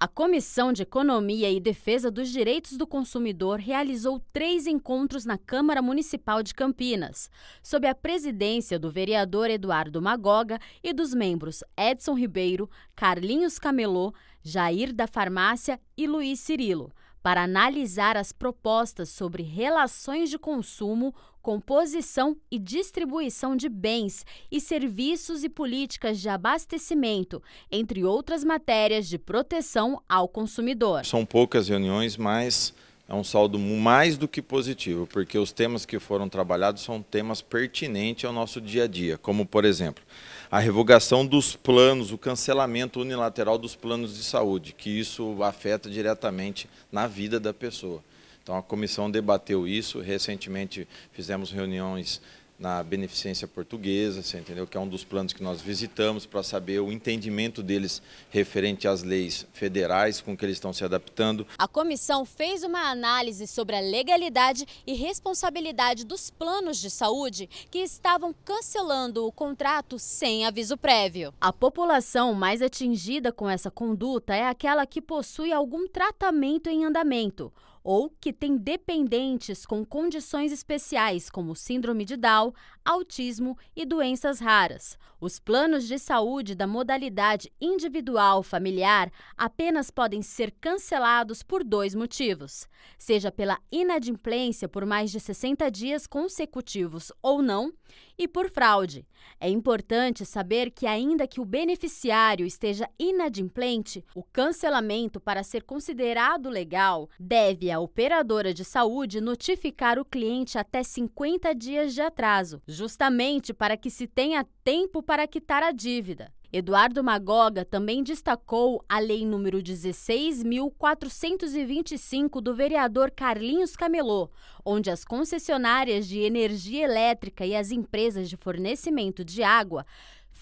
A Comissão de Economia e Defesa dos Direitos do Consumidor realizou três encontros na Câmara Municipal de Campinas, sob a presidência do vereador Eduardo Magoga e dos membros Edson Ribeiro, Carlinhos Camelô, Jair da Farmácia e Luiz Cirilo para analisar as propostas sobre relações de consumo, composição e distribuição de bens e serviços e políticas de abastecimento, entre outras matérias de proteção ao consumidor. São poucas reuniões, mas é um saldo mais do que positivo, porque os temas que foram trabalhados são temas pertinentes ao nosso dia a dia, como, por exemplo, a revogação dos planos, o cancelamento unilateral dos planos de saúde, que isso afeta diretamente na vida da pessoa. Então, a comissão debateu isso, recentemente fizemos reuniões na Beneficência Portuguesa, você entendeu? Que é um dos planos que nós visitamos para saber o entendimento deles referente às leis federais com que eles estão se adaptando. A comissão fez uma análise sobre a legalidade e responsabilidade dos planos de saúde que estavam cancelando o contrato sem aviso prévio. A população mais atingida com essa conduta é aquela que possui algum tratamento em andamento ou que tem dependentes com condições especiais como síndrome de Down, autismo e doenças raras. Os planos de saúde da modalidade individual familiar apenas podem ser cancelados por dois motivos: seja pela inadimplência por mais de 60 dias consecutivos ou não, e por fraude. É importante saber que, ainda que o beneficiário esteja inadimplente, o cancelamento para ser considerado legal deve, a a operadora de saúde notificar o cliente até 50 dias de atraso, justamente para que se tenha tempo para quitar a dívida. Eduardo Magoga também destacou a lei número 16.425 do vereador Carlinhos Camelô, onde as concessionárias de energia elétrica e as empresas de fornecimento de água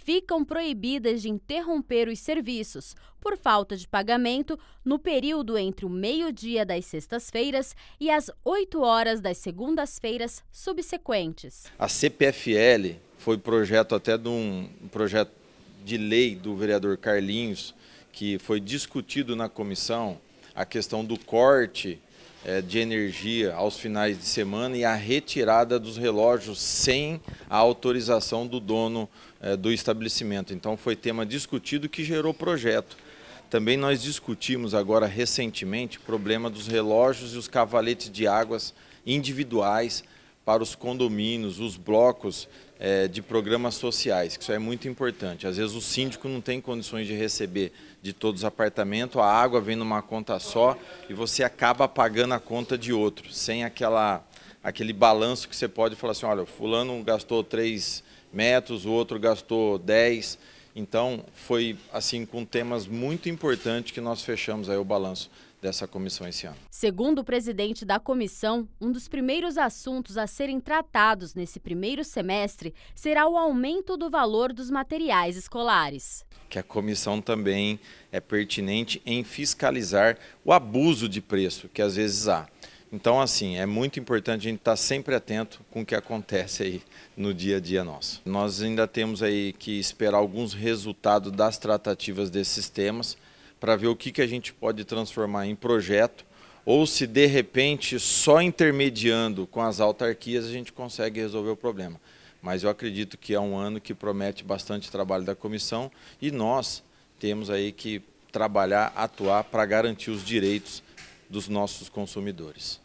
ficam proibidas de interromper os serviços por falta de pagamento no período entre o meio-dia das sextas-feiras e as 8 horas das segundas-feiras subsequentes. A CPFL foi projeto até de um projeto de lei do vereador Carlinhos, que foi discutido na comissão a questão do corte é, de energia aos finais de semana e a retirada dos relógios sem a autorização do dono é, do estabelecimento. Então foi tema discutido que gerou projeto. Também nós discutimos agora recentemente o problema dos relógios e os cavaletes de águas individuais para os condomínios, os blocos é, de programas sociais, que isso é muito importante. Às vezes o síndico não tem condições de receber de todos os apartamentos, a água vem numa conta só e você acaba pagando a conta de outro, sem aquela, aquele balanço que você pode falar assim, olha, fulano gastou 3 metros, o outro gastou 10 então, foi assim com temas muito importantes que nós fechamos aí o balanço dessa comissão esse ano. Segundo o presidente da comissão, um dos primeiros assuntos a serem tratados nesse primeiro semestre será o aumento do valor dos materiais escolares. Que a comissão também é pertinente em fiscalizar o abuso de preço que às vezes há. Então, assim, é muito importante a gente estar tá sempre atento com o que acontece aí no dia a dia nosso. Nós ainda temos aí que esperar alguns resultados das tratativas desses temas para ver o que, que a gente pode transformar em projeto ou se de repente só intermediando com as autarquias a gente consegue resolver o problema. Mas eu acredito que é um ano que promete bastante trabalho da comissão e nós temos aí que trabalhar, atuar para garantir os direitos dos nossos consumidores.